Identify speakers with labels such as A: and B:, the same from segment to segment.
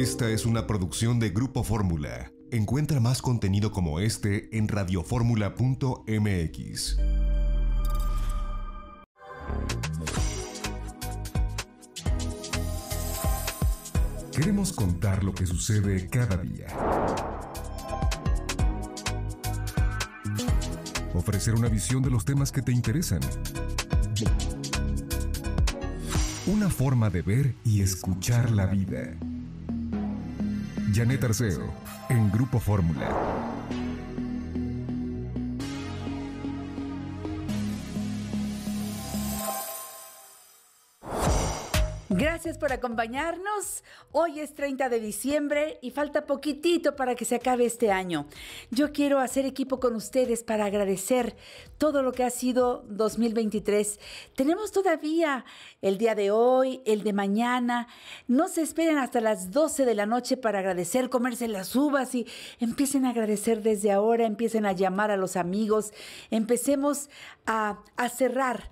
A: Esta es una producción de Grupo Fórmula. Encuentra más contenido como este en radioformula.mx. Queremos contar lo que sucede cada día. Ofrecer una visión de los temas que te interesan. Una forma de ver y escuchar la vida. Janet Arceo, en Grupo Fórmula.
B: por acompañarnos. Hoy es 30 de diciembre y falta poquitito para que se acabe este año. Yo quiero hacer equipo con ustedes para agradecer todo lo que ha sido 2023. Tenemos todavía el día de hoy, el de mañana. No se esperen hasta las 12 de la noche para agradecer, comerse las uvas y empiecen a agradecer desde ahora, empiecen a llamar a los amigos, empecemos a, a cerrar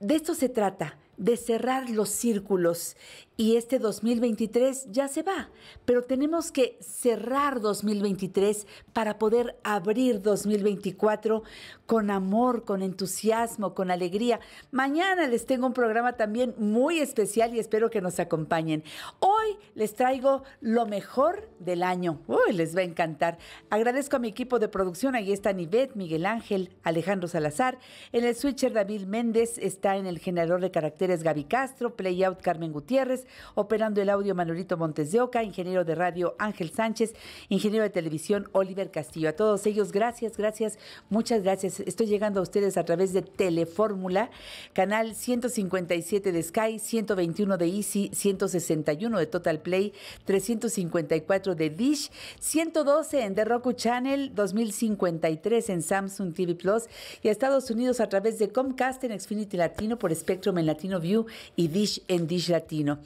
B: de esto se trata, de cerrar los círculos. Y este 2023 ya se va, pero tenemos que cerrar 2023 para poder abrir 2024 con amor, con entusiasmo, con alegría. Mañana les tengo un programa también muy especial y espero que nos acompañen. Hoy les traigo lo mejor del año. Uy, les va a encantar. Agradezco a mi equipo de producción. Ahí está Nivet, Miguel Ángel, Alejandro Salazar. En el switcher David Méndez está en el generador de caracteres Gaby Castro, Playout Carmen Gutiérrez, operando el audio Manolito Montes de Oca, ingeniero de radio Ángel Sánchez, ingeniero de televisión Oliver Castillo. A todos ellos, gracias, gracias, muchas gracias. Estoy llegando a ustedes a través de Telefórmula, canal 157 de Sky, 121 de Easy, 161 de Total Play, 354 de Dish, 112 en The Roku Channel, 2053 en Samsung TV Plus y Estados Unidos a través de Comcast en Xfinity Latino por Spectrum en Latino View y Dish en Dish Latino.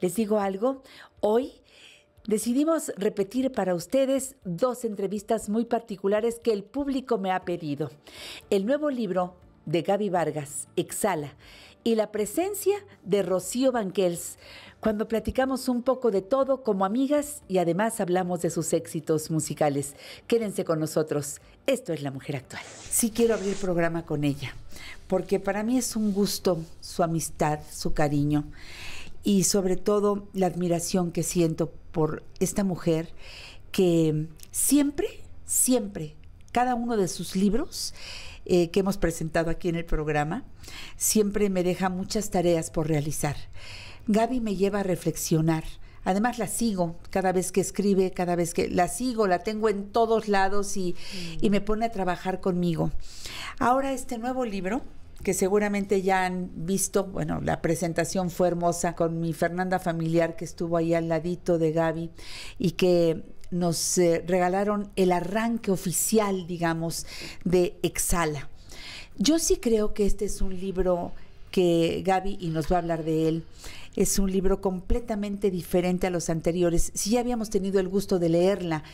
B: Les digo algo, hoy decidimos repetir para ustedes dos entrevistas muy particulares que el público me ha pedido. El nuevo libro de Gaby Vargas, Exhala, y la presencia de Rocío Banquels cuando platicamos un poco de todo como amigas y además hablamos de sus éxitos musicales. Quédense con nosotros. Esto es La Mujer Actual. Sí quiero abrir programa con ella, porque para mí es un gusto su amistad, su cariño y sobre todo la admiración que siento por esta mujer que siempre, siempre, cada uno de sus libros eh, que hemos presentado aquí en el programa, siempre me deja muchas tareas por realizar. Gaby me lleva a reflexionar. Además la sigo cada vez que escribe, cada vez que la sigo, la tengo en todos lados mm. y, me pone a trabajar conmigo. Ahora este nuevo libro, que seguramente ya han visto, bueno, la presentación fue hermosa con mi Fernanda familiar que estuvo ahí al ladito de Gaby y que nos eh, regalaron el arranque oficial, digamos, de Exhala. Yo sí creo que este es un libro que Gaby y nos va a hablar de él. Es un libro completamente diferente a los anteriores. Si ya habíamos tenido el gusto de leerla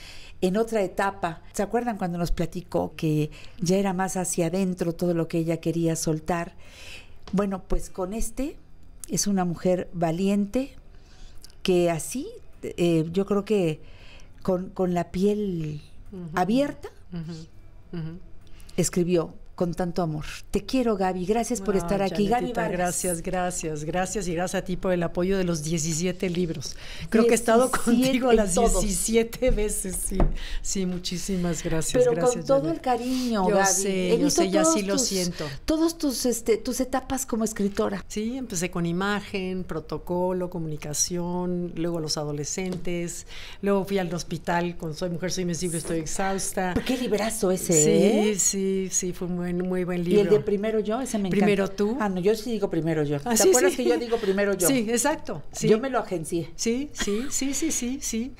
B: en otra etapa, ¿se acuerdan cuando nos platicó que ya era más hacia adentro todo lo que ella quería soltar? Bueno, pues con este es una mujer valiente que así, eh, yo creo que con, la piel abierta, escribió con tanto amor. Te quiero, Gaby. Gracias por estar aquí. Gaby Gracias,
A: gracias, gracias y gracias a ti por el apoyo de los 17 libros. Creo que he estado contigo las 17 veces. Sí, muchísimas gracias. Pero con todo
B: el cariño, yo Gaby. Sé, yo sé, ya sí lo siento. Todos tus, este, tus etapas como
A: escritora. Sí, empecé con imagen, protocolo, comunicación, luego los adolescentes, luego fui al hospital con Soy Mujer, Soy Invencible, Estoy Exhausta. Qué librazo ese, Sí, ¿eh? sí, sí, fue muy muy buen libro. Y el de Primero Yo, ese me encanta. ¿Primero tú? Ah, no, yo sí digo Primero Yo. ¿Te acuerdas que yo digo Primero Yo? Sí, exacto. Yo me lo agencié. Sí, sí, sí, sí, sí, sí.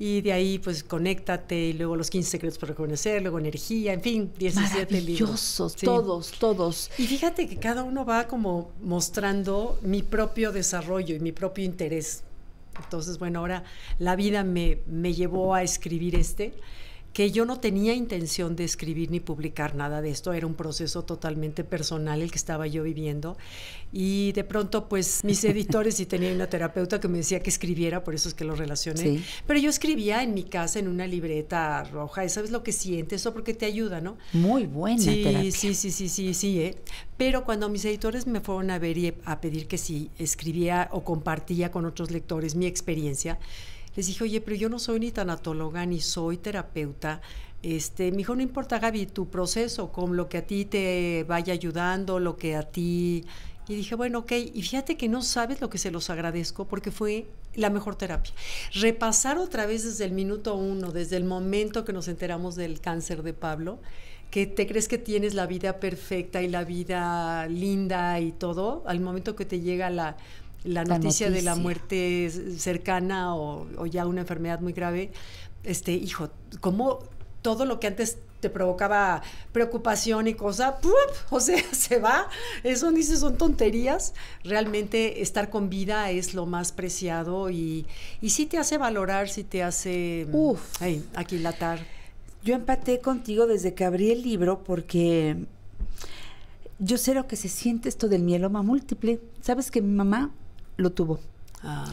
A: Y de ahí, pues, conéctate, y luego los 15 secretos para reconocer, luego energía, en fin, 17 Maravillosos, libros. todos, todos. Y fíjate que cada uno va como mostrando mi propio desarrollo y mi propio interés. Entonces, bueno, ahora la vida me, me llevó a escribir este que yo no tenía intención de escribir ni publicar nada de esto, era un proceso totalmente personal el que estaba yo viviendo y de pronto pues mis editores y tenía una terapeuta que me decía que escribiera, por eso es que lo relacioné, pero yo escribía en mi casa en una libreta roja, y sabes lo que sientes, eso porque te ayuda, ¿no?
B: Muy buena sí, Sí,
A: sí, sí, sí, sí, ¿eh? pero cuando mis editores me fueron a ver y a pedir que si escribía o compartía con otros lectores mi experiencia, les dije, oye, pero yo no soy ni tanatóloga, ni soy terapeuta. Este, me dijo, no importa, Gaby, tu proceso, con lo que a ti te vaya ayudando, lo que a ti... Y dije, bueno, ok, y fíjate que no sabes lo que se los agradezco porque fue la mejor terapia. Repasar otra vez desde el minuto uno, desde el momento que nos enteramos del cáncer de Pablo, que te crees que tienes la vida perfecta y la vida linda y todo, al momento que te llega la la noticia, de la muerte cercana o, ya una enfermedad muy grave, este, hijo, como todo lo que antes te provocaba preocupación y cosa, o sea, se va. Eso dice, son tonterías. Realmente estar con vida es lo más preciado y, y sí te hace valorar, sí te hace mm, aquilatar. Yo empaté contigo
B: desde que abrí el libro porque yo sé lo que se siente esto del mieloma múltiple. Sabes que mi mamá lo tuvo. Ah.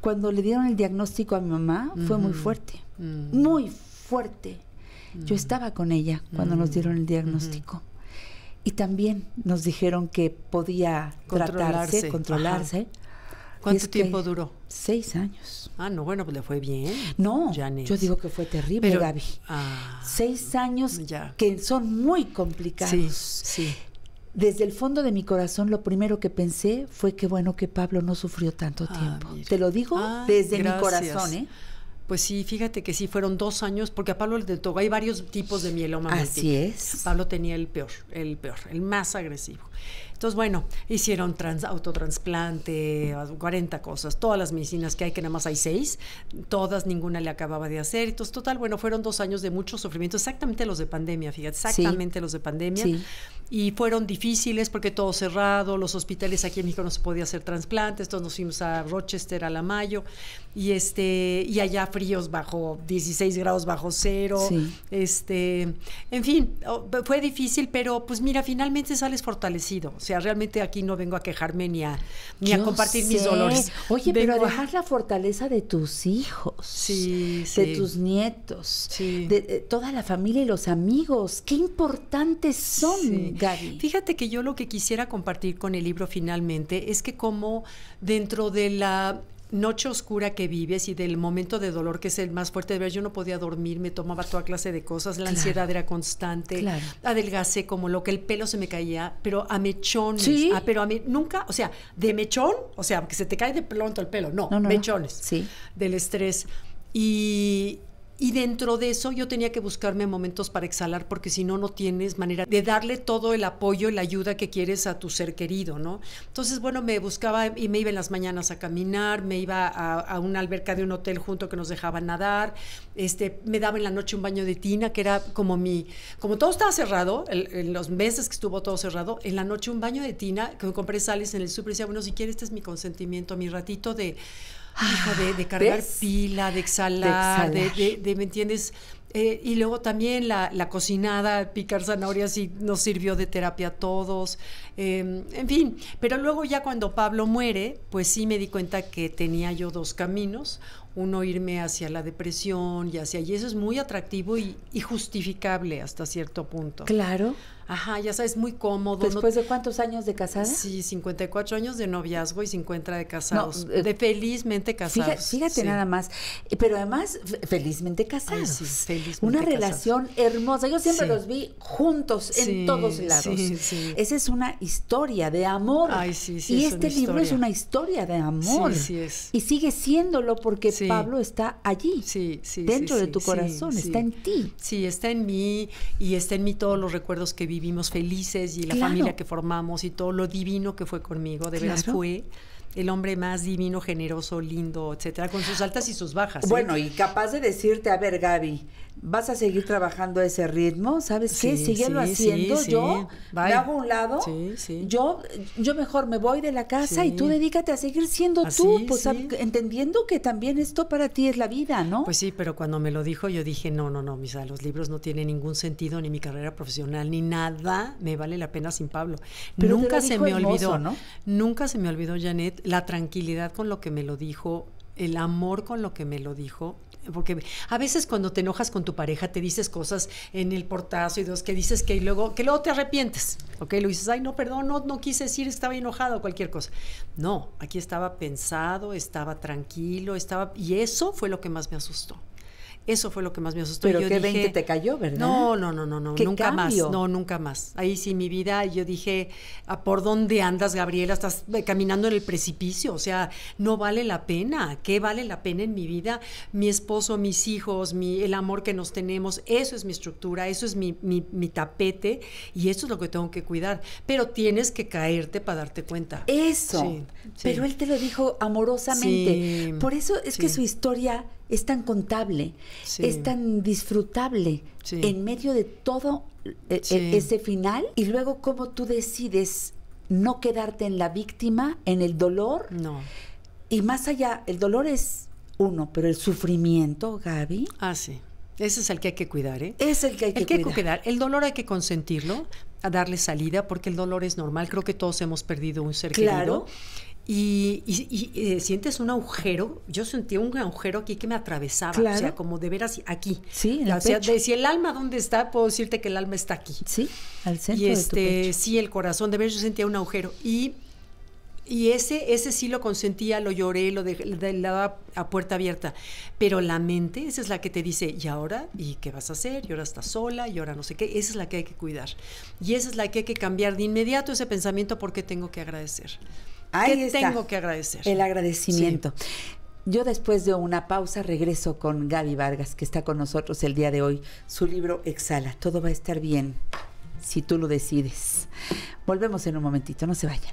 B: Cuando le dieron el diagnóstico a mi mamá fue muy fuerte, mm. muy fuerte. Yo mm. estaba con ella cuando nos mm. dieron el diagnóstico. Y también nos dijeron que podía tratarse, controlarse.
A: ¿Cuánto tiempo duró? Seis años. Ah, no, bueno, pues le fue bien. No, yo
B: digo que fue terrible, Gaby. Ah, seis años ya. que son muy complicados. sí desde el fondo de mi corazón lo primero que pensé fue que bueno que Pablo no sufrió tanto ah, tiempo. Te lo digo ah, desde mi corazón, ¿eh?
A: Pues sí, fíjate que sí, fueron dos años, porque a Pablo le tocó, hay varios tipos de mieloma. Así es. Pablo tenía el peor, el peor, el más agresivo. Entonces, bueno, hicieron trans, autotransplante, 40 cosas, todas las medicinas que hay, que nada más hay seis, todas, ninguna le acababa de hacer. Entonces, total, bueno, fueron dos años de mucho sufrimiento, exactamente los de pandemia, fíjate, exactamente los de pandemia. Y fueron difíciles porque todo cerrado, los hospitales aquí en México no se podía hacer trasplantes, todos nos fuimos a Rochester, a la Mayo, y, este, y allá fríos bajo 16 grados bajo cero. Este, en fin, fue difícil, pero pues mira, finalmente sales fortalecido sea, realmente aquí no vengo a quejarme ni a, ni a compartir mis dolores. Oye, pero a dejar
B: la fortaleza de tus hijos, de tus nietos, de, de, toda la familia y los amigos. Qué importantes son, Gaby.
A: Fíjate que yo lo que quisiera compartir con el libro finalmente es que como dentro de la noche oscura que vives y del momento de dolor que es el más fuerte de ver, yo no podía dormir, me tomaba toda clase de cosas, la ansiedad era constante, claro. adelgacé como lo que el pelo se me caía, pero a mechones, ¿Sí? pero a mí nunca, o sea, de mechón, o sea, que se te cae de pronto el pelo, no, mechones, Sí. del estrés. Y, y dentro de eso yo tenía que buscarme momentos para exhalar porque si no, no tienes manera de darle todo el apoyo y la ayuda que quieres a tu ser querido, ¿no? Entonces, bueno, me buscaba y me iba en las mañanas a caminar, me iba a, una alberca de un hotel junto que nos dejaba nadar, este, me daba en la noche un baño de tina, que era como mi, como todo estaba cerrado, en los meses que estuvo todo cerrado, en la noche un baño de tina, que me compré sales en el súper y decía, bueno, si quieres, este es mi consentimiento, mi ratito de Hijo de, ah, cargar pila, de exhalar, de, ¿me entiendes? Eh, y luego también la, cocinada, picar zanahorias y nos sirvió de terapia a todos, em, en fin, pero luego ya cuando Pablo muere, pues sí me di cuenta que tenía yo dos caminos, uno irme hacia la depresión y hacia, y eso es muy atractivo y justificable hasta cierto punto. Claro. Ajá, ya sabes, muy cómodo. ¿Después de cuántos años de casada? Sí, 54 años de noviazgo y 50 de casados. Eh, de felizmente casados. Fíjate, nada más.
B: Eh, pero además, felizmente casados. una relación hermosa. Yo siempre los vi juntos en todos lados. Esa es una historia de amor. Ay,
A: Y este libro es una
B: historia de amor. Y sigue siéndolo porque Pablo está allí. Sí, Dentro de tu corazón, está en ti.
A: Sí, está en mí y está en mí todos los recuerdos que viví vivimos felices y la familia que formamos y todo lo divino que fue conmigo, de verdad veras fue el hombre más divino, generoso, lindo, etcétera, con sus altas y sus bajas. Bueno, y
B: capaz de decirte, a ver, Gaby, ¿vas a seguir trabajando a ese ritmo? ¿Sabes sí, qué? Síguelo haciendo. yo me hago a un lado. Yo, yo mejor me voy de la casa y tú dedícate a seguir siendo tú, pues entendiendo que también esto para
A: ti es la vida, ¿no? Pues sí, pero cuando me lo dijo, yo dije, no, no, no, misa, los libros no tienen ningún sentido, ni mi carrera profesional, ni nada me vale la pena sin Pablo. Pero nunca se me olvidó, ¿no? Nunca se me olvidó, Janet, la tranquilidad con lo que me lo dijo, el amor con lo que me lo dijo. Porque a veces cuando te enojas con tu pareja te dices cosas en el portazo y dos que dices que luego que luego te arrepientes, ¿ok? Lo dices, ay no, perdón, no, no quise decir, estaba enojado o cualquier cosa. No, aquí estaba pensado, estaba tranquilo, estaba y eso fue lo que más me asustó. Eso fue lo que más me asustó. Pero qué 20 te cayó, ¿verdad? No, no, no, no, no nunca más. No, nunca más. Ahí sí, mi vida, yo dije, ¿por dónde andas, Gabriela? Estás eh, caminando en el precipicio, o sea, no vale la pena. ¿Qué vale la pena en mi vida? Mi esposo, mis hijos, el amor que nos tenemos, eso es mi estructura, eso es mi, tapete y eso es lo que tengo que cuidar. Pero tienes que caerte para darte cuenta. Eso. Pero él
B: te lo dijo amorosamente. Por eso es que su historia es tan contable, es tan disfrutable en medio de todo eh, eh, ese final y luego cómo tú decides no quedarte en la víctima, en el dolor. No. Y más allá, el dolor es uno, pero el
A: sufrimiento, Gaby. Ah, sí. Ese es el que hay que cuidar, ¿eh? Es el que hay que, cuidar. El dolor hay que consentirlo, a darle salida, porque el dolor es normal. Creo que todos hemos perdido un ser claro. querido y, eh, sientes un agujero. Yo sentía un agujero aquí que me atravesaba, o sea, como de veras aquí. Sí, o sea, De, si el alma dónde está, puedo decirte que el alma está aquí. Sí, al centro. Y este, de sí, el corazón, de veras yo sentía un agujero. Y y ese, ese sí lo consentía, lo lloré, lo dejé, de, a puerta abierta. Pero la mente, esa es la que te dice, ¿y ahora? ¿Y qué vas a hacer? ¿Y ahora estás sola? ¿Y ahora no sé qué? Esa es la que hay que cuidar. Y esa es la que hay que cambiar de inmediato ese pensamiento porque tengo que agradecer tengo que agradecer? El agradecimiento.
B: Yo después de una pausa regreso con Gaby Vargas, que está con nosotros el día de hoy. Su libro Exhala, todo va a estar bien si tú lo decides. Volvemos en un momentito, no se vayan.